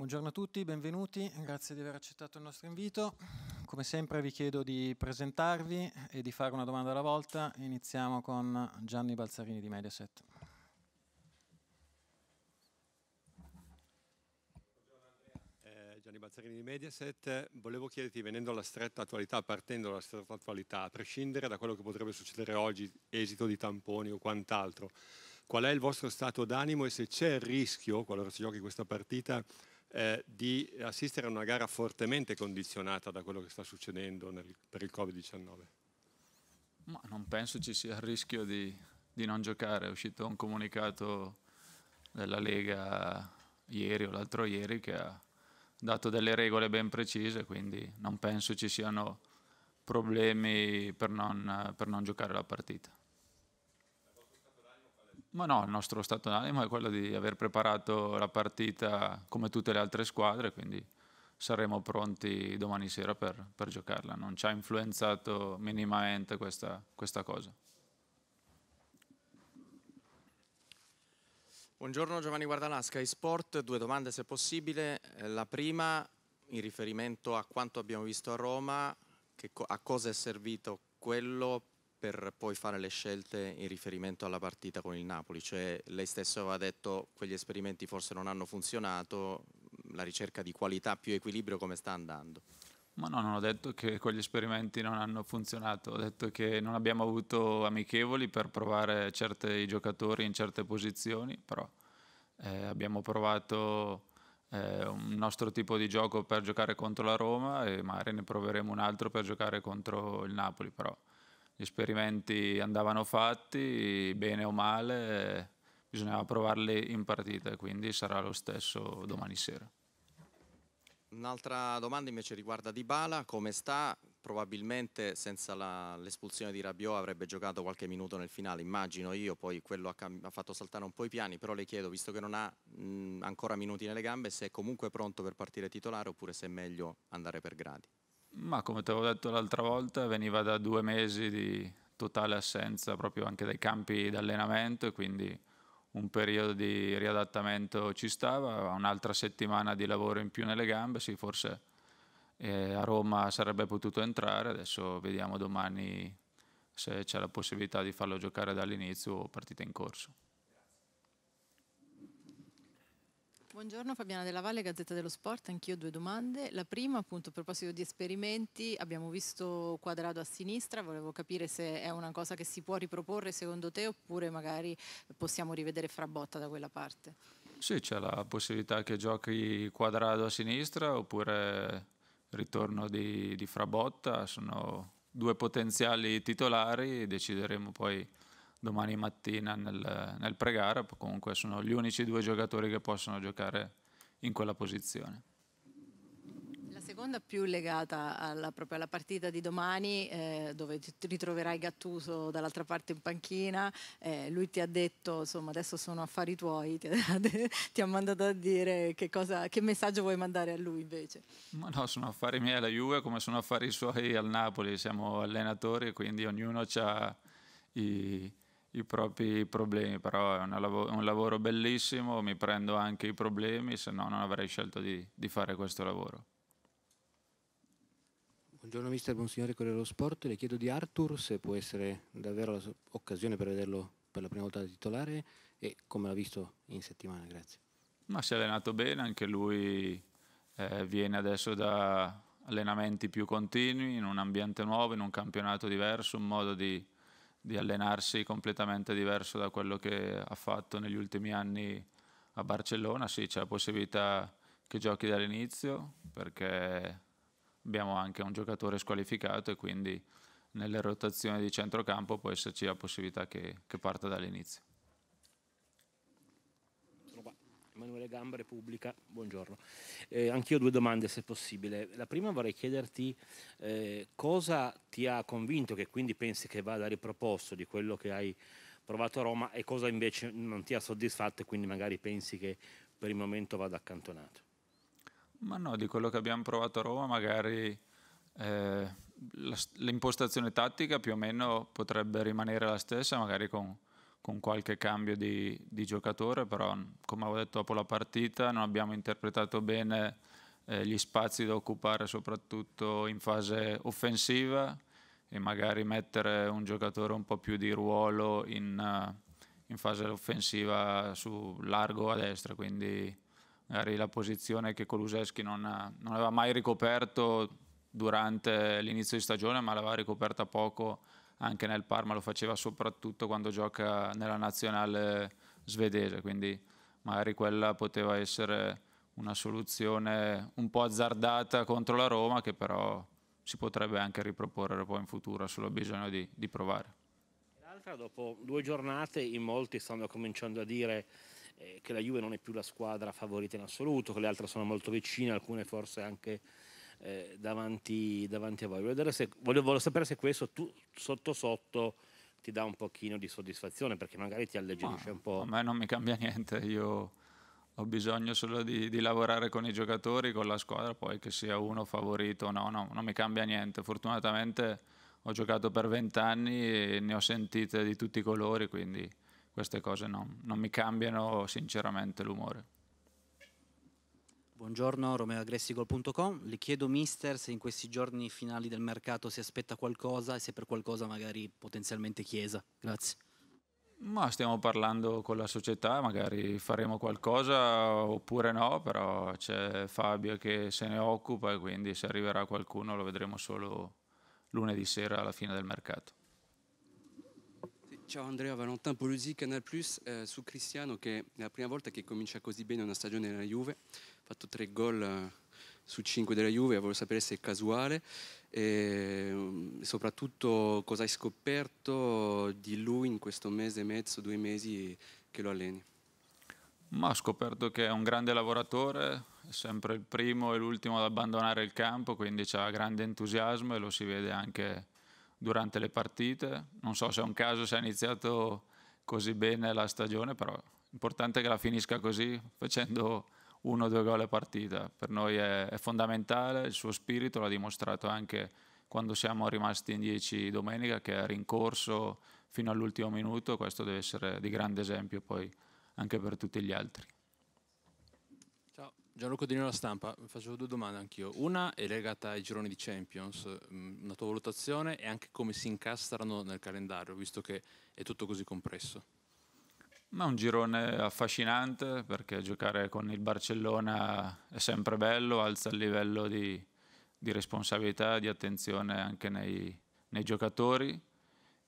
Buongiorno a tutti, benvenuti, grazie di aver accettato il nostro invito. Come sempre vi chiedo di presentarvi e di fare una domanda alla volta. Iniziamo con Gianni Balzarini di Mediaset. Eh, Gianni Balzarini di Mediaset, volevo chiederti, venendo alla stretta attualità, partendo dalla stretta attualità, a prescindere da quello che potrebbe succedere oggi, esito di tamponi o quant'altro, qual è il vostro stato d'animo e se c'è il rischio, qualora si giochi questa partita, eh, di assistere a una gara fortemente condizionata da quello che sta succedendo nel, per il Covid-19? Ma non penso ci sia il rischio di, di non giocare. È uscito un comunicato della Lega ieri o l'altro ieri che ha dato delle regole ben precise, quindi non penso ci siano problemi per non, per non giocare la partita. Ma no, il nostro stato d'animo è quello di aver preparato la partita come tutte le altre squadre, quindi saremo pronti domani sera per, per giocarla. Non ci ha influenzato minimamente questa, questa cosa. Buongiorno Giovanni Guardalà, Sky Sport, due domande se possibile. Eh, la prima in riferimento a quanto abbiamo visto a Roma, a cosa è servito quello per poi fare le scelte in riferimento alla partita con il Napoli, cioè lei stesso aveva detto che quegli esperimenti forse non hanno funzionato, la ricerca di qualità più equilibrio come sta andando? Ma no, non ho detto che quegli esperimenti non hanno funzionato, ho detto che non abbiamo avuto amichevoli per provare certi giocatori in certe posizioni, però eh, abbiamo provato eh, un nostro tipo di gioco per giocare contro la Roma e magari ne proveremo un altro per giocare contro il Napoli, però gli esperimenti andavano fatti, bene o male, bisognava provarli in partita, quindi sarà lo stesso domani sera. Un'altra domanda invece riguarda Dybala, come sta? Probabilmente senza l'espulsione di Rabiot avrebbe giocato qualche minuto nel finale, immagino io, poi quello ha, ha fatto saltare un po' i piani, però le chiedo, visto che non ha mh, ancora minuti nelle gambe, se è comunque pronto per partire titolare oppure se è meglio andare per gradi. Ma come te avevo detto l'altra volta, veniva da due mesi di totale assenza proprio anche dai campi d'allenamento e quindi un periodo di riadattamento ci stava, un'altra settimana di lavoro in più nelle gambe, sì, forse eh, a Roma sarebbe potuto entrare, adesso vediamo domani se c'è la possibilità di farlo giocare dall'inizio o partita in corso. Buongiorno Fabiana Della Valle, Gazzetta dello Sport, anch'io due domande. La prima appunto a proposito di esperimenti, abbiamo visto quadrato a sinistra, volevo capire se è una cosa che si può riproporre secondo te oppure magari possiamo rivedere Frabotta da quella parte. Sì, c'è la possibilità che giochi quadrato a sinistra oppure ritorno di, di Frabotta, sono due potenziali titolari, decideremo poi domani mattina nel, nel pre-gara, comunque sono gli unici due giocatori che possono giocare in quella posizione. La seconda più legata alla, proprio alla partita di domani, eh, dove ti ritroverai Gattuso dall'altra parte in panchina, eh, lui ti ha detto, insomma, adesso sono affari tuoi, ti ha, ti ha mandato a dire che, cosa, che, messaggio vuoi mandare a lui invece? Ma no, sono affari miei alla Juve come sono affari suoi al Napoli, siamo allenatori, quindi ognuno ha i, i propri problemi, però è lav- un lavoro bellissimo, mi prendo anche i problemi, se no non avrei scelto di, di fare questo lavoro. Buongiorno mister, buon signore Corriere dello Sport, le chiedo di Arthur se può essere davvero l'occasione per vederlo per la prima volta da titolare e come l'ha visto in settimana, grazie. Ma si è allenato bene, anche lui eh, viene adesso da allenamenti più continui, in un ambiente nuovo, in un campionato diverso, un modo di, di allenarsi completamente diverso da quello che ha fatto negli ultimi anni a Barcellona. Sì, c'è la possibilità che giochi dall'inizio perché abbiamo anche un giocatore squalificato e quindi nelle rotazioni di centrocampo può esserci la possibilità che, che parta dall'inizio. Emanuele Gamba, Repubblica, buongiorno. Eh, anch'io due domande se possibile. La prima vorrei chiederti eh, cosa ti ha convinto che quindi pensi che vada riproposto di quello che hai provato a Roma e cosa invece non ti ha soddisfatto e quindi magari pensi che per il momento vada accantonato. Ma no, di quello che abbiamo provato a Roma magari eh, l'impostazione tattica più o meno potrebbe rimanere la stessa, magari con con qualche cambio di, di, giocatore, però mm, come avevo detto dopo la partita non abbiamo interpretato bene eh, gli spazi da occupare soprattutto in fase offensiva e magari mettere un giocatore un po' più di ruolo in, eh, in fase offensiva su largo a destra, quindi magari la posizione che Koluseschi non, non aveva mai ricoperto durante l'inizio di stagione, ma l'aveva ricoperta poco anche nel Parma lo faceva soprattutto quando gioca nella nazionale svedese, quindi magari quella poteva essere una soluzione un po' azzardata contro la Roma che però si potrebbe anche riproporre poi in futuro, solo bisogno di, di provare. L'altra, dopo due giornate, in molti stanno cominciando a dire eh, che la Juve non è più la squadra favorita in assoluto, che le altre sono molto vicine, alcune forse anche eh, davanti, davanti, a voi. Voglio, se, sapere se questo tu, sotto sotto ti dà un pochino di soddisfazione perché magari ti alleggerisce Ma, un po'. A me non mi cambia niente, io ho bisogno solo di, di, lavorare con i giocatori, con la squadra, poi che sia uno favorito o no, no, non mi cambia niente. Fortunatamente ho giocato per vent'anni e ne ho sentite di tutti i colori, quindi queste cose no, non mi cambiano sinceramente l'umore. Buongiorno, romeoagressicol.com. Le chiedo, mister, se in questi giorni finali del mercato si aspetta qualcosa e se per qualcosa magari potenzialmente Chiesa. Grazie. Ma stiamo parlando con la società, magari faremo qualcosa oppure no, però c'è Fabio che se ne occupa e quindi se arriverà qualcuno lo vedremo solo lunedì sera alla fine del mercato. Ciao Andrea, Valentin Poluzzi, Canal Plus, eh, su Cristiano che è la prima volta che comincia così bene una stagione nella Juve, ha fatto tre gol eh, su cinque della Juve, volevo sapere se è casuale e mm, soprattutto cosa hai scoperto di lui in questo mese e mezzo, due mesi che lo alleni. Ma ho scoperto che è un grande lavoratore, è sempre il primo e l'ultimo ad abbandonare il campo, quindi ha grande entusiasmo e lo si vede anche durante le partite. Non so se è un caso se ha iniziato così bene la stagione, però l'importante è che la finisca così, facendo uno o due gol a partita. Per noi è, è fondamentale, il suo spirito l'ha dimostrato anche quando siamo rimasti in 10 domenica, che è rincorso fino all'ultimo minuto, questo deve essere di grande esempio poi anche per tutti gli altri. Gianluca Di La Stampa, facevo due domande anch'io. Una è legata ai gironi di Champions, mm, una tua valutazione e anche come si incastrano nel calendario, visto che è tutto così compresso. Ma un girone affascinante perché giocare con il Barcellona è sempre bello, alza il livello di, di responsabilità, di attenzione anche nei, nei giocatori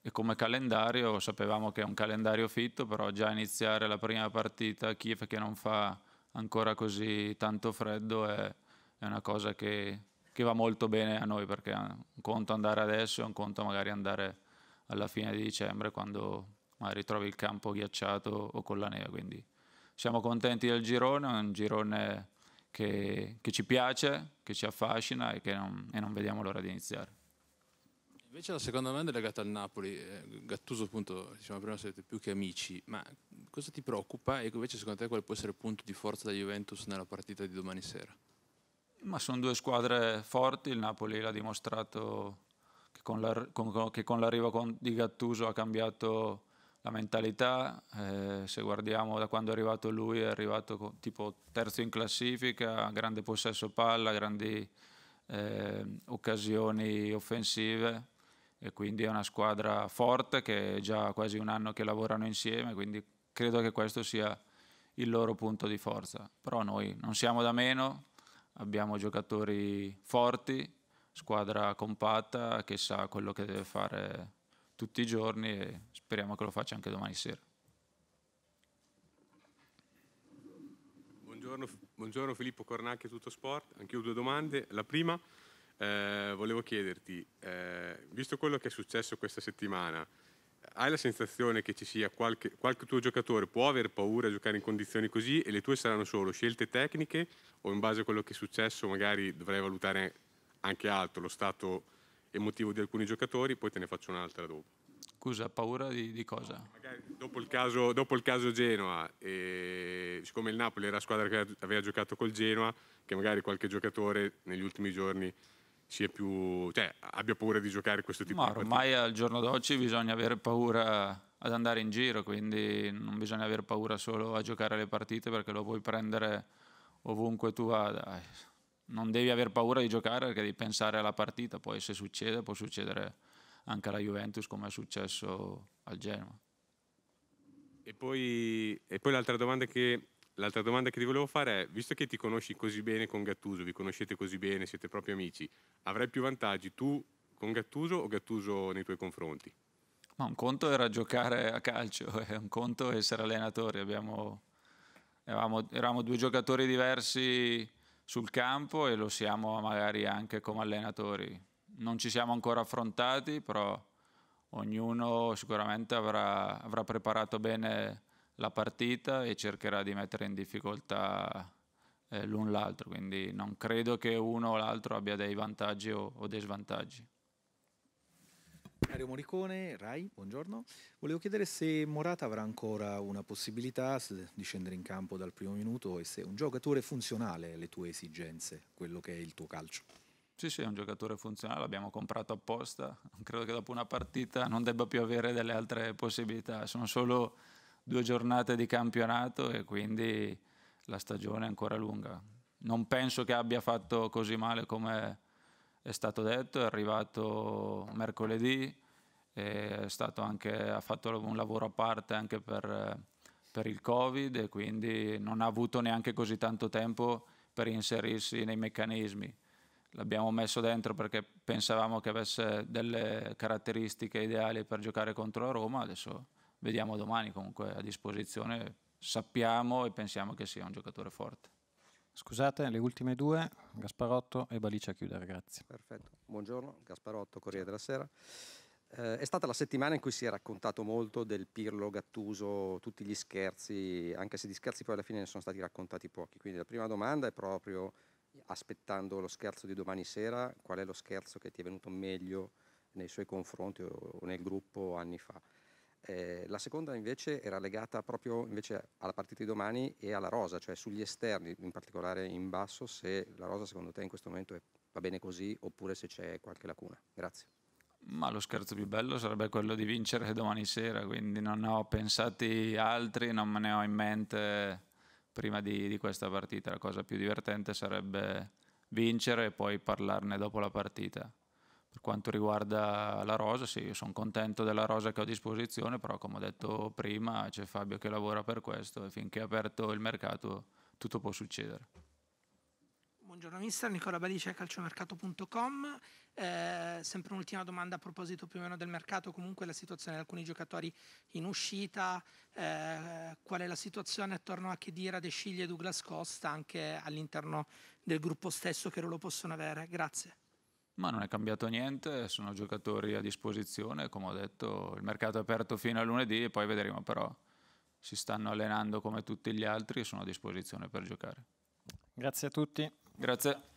e come calendario sapevamo che è un calendario fitto, però già iniziare la prima partita, Kiev che non fa ancora così tanto freddo è, è una cosa che, che, va molto bene a noi perché è un conto andare adesso e un conto magari andare alla fine di dicembre quando magari trovi il campo ghiacciato o con la neve. Quindi siamo contenti del girone, è un girone che, che, ci piace, che ci affascina e, non, e non vediamo l'ora di iniziare. Invece la seconda domanda è legata al Napoli, eh, Gattuso appunto, diciamo prima siete più che amici, ma cosa ti preoccupa e invece secondo te quale può essere il punto di forza della Juventus nella partita di domani sera? Ma sono due squadre forti, il Napoli l'ha dimostrato che con, la, con, che con l'arrivo di Gattuso ha cambiato la mentalità, eh, se guardiamo da quando è arrivato lui è arrivato tipo terzo in classifica, grande possesso palla, grandi eh, occasioni offensive, e quindi è una squadra forte che è già quasi un anno che lavorano insieme, quindi credo che questo sia il loro punto di forza. Però noi non siamo da meno, abbiamo giocatori forti, squadra compatta che sa quello che deve fare tutti i giorni e speriamo che lo faccia anche domani sera. Buongiorno, buongiorno Filippo Cornacchi, Tutto Sport. Anch'io due domande. La prima, eh, volevo chiederti, eh, visto quello che è successo questa settimana, hai la sensazione che ci sia qualche, qualche tuo giocatore può aver paura a giocare in condizioni così e le tue saranno solo scelte tecniche o in base a quello che è successo magari dovrai valutare anche altro, lo stato emotivo di alcuni giocatori, poi te ne faccio un'altra dopo. Scusa, paura di, di cosa? No, magari dopo il caso, dopo il caso Genoa, e, siccome il Napoli era la squadra che aveva giocato col Genoa, che magari qualche giocatore negli ultimi giorni sia più, cioè, abbia paura di giocare questo tipo Ma di partite. Ormai al giorno d'oggi bisogna avere paura ad andare in giro, quindi non bisogna avere paura solo a giocare le partite perché lo puoi prendere ovunque tu vada. Non devi aver paura di giocare perché devi pensare alla partita, poi se succede può succedere anche alla Juventus come è successo al Genoa. E poi, e poi l'altra domanda che L'altra domanda che ti volevo fare è, visto che ti conosci così bene con Gattuso, vi conoscete così bene, siete proprio amici, avrai più vantaggi tu con Gattuso o Gattuso nei tuoi confronti? Ma un conto era giocare a calcio, eh, un conto essere allenatori. Abbiamo, eravamo, eravamo, due giocatori diversi sul campo e lo siamo magari anche come allenatori. Non ci siamo ancora affrontati, però ognuno sicuramente avrà, avrà preparato bene la partita e cercherà di mettere in difficoltà eh, l'un l'altro, quindi non credo che uno o l'altro abbia dei vantaggi o, o dei svantaggi. Mario Moricone, Rai, buongiorno. Volevo chiedere se Morata avrà ancora una possibilità di scendere in campo dal primo minuto e se è un giocatore funzionale alle tue esigenze, quello che è il tuo calcio. Sì, sì, è un giocatore funzionale, l'abbiamo comprato apposta. Credo che dopo una partita non debba più avere delle altre possibilità, sono solo due giornate di campionato e quindi la stagione è ancora lunga. Non penso che abbia fatto così male come è stato detto, è arrivato mercoledì, anche, ha fatto un lavoro a parte anche per, per il Covid e quindi non ha avuto neanche così tanto tempo per inserirsi nei meccanismi. L'abbiamo messo dentro perché pensavamo che avesse delle caratteristiche ideali per giocare contro la Roma, adesso vediamo domani comunque a disposizione, sappiamo e pensiamo che sia un giocatore forte. Scusate, le ultime due, Gasparotto e Balice a chiudere, grazie. Perfetto, buongiorno, Gasparotto, Corriere della Sera. Eh, è stata la settimana in cui si è raccontato molto del Pirlo, Gattuso, tutti gli scherzi, anche se di scherzi poi alla fine ne sono stati raccontati pochi. Quindi la prima domanda è proprio, aspettando lo scherzo di domani sera, qual è lo scherzo che ti è venuto meglio nei suoi confronti o nel gruppo anni fa? Eh, la seconda invece era legata proprio alla partita di domani e alla rosa, cioè sugli esterni, in particolare in basso, se la rosa secondo te in questo momento è, va bene così oppure se c'è qualche lacuna. Grazie. Ma lo scherzo più bello sarebbe quello di vincere domani sera, quindi non ho pensati altri, non me ne ho in mente prima di, di questa partita. La cosa più divertente sarebbe vincere e poi parlarne dopo la partita. Per quanto riguarda la rosa, sì, sono contento della rosa che ho a disposizione, però come ho detto prima c'è Fabio che lavora per questo e finché è aperto il mercato tutto può succedere. Buongiorno mister, Nicola Balice, calciomercato.com. Eh, sempre un'ultima domanda a proposito più o meno del mercato, comunque la situazione di alcuni giocatori in uscita, eh, qual è la situazione attorno a Chedira, De Sciglia e Douglas Costa anche all'interno del gruppo stesso, che ruolo possono avere? Grazie. Ma non è cambiato niente, sono giocatori a disposizione, come ho detto, il mercato è aperto fino a lunedì e poi vedremo però. Si stanno allenando come tutti gli altri e sono a disposizione per giocare. Grazie a tutti. Grazie.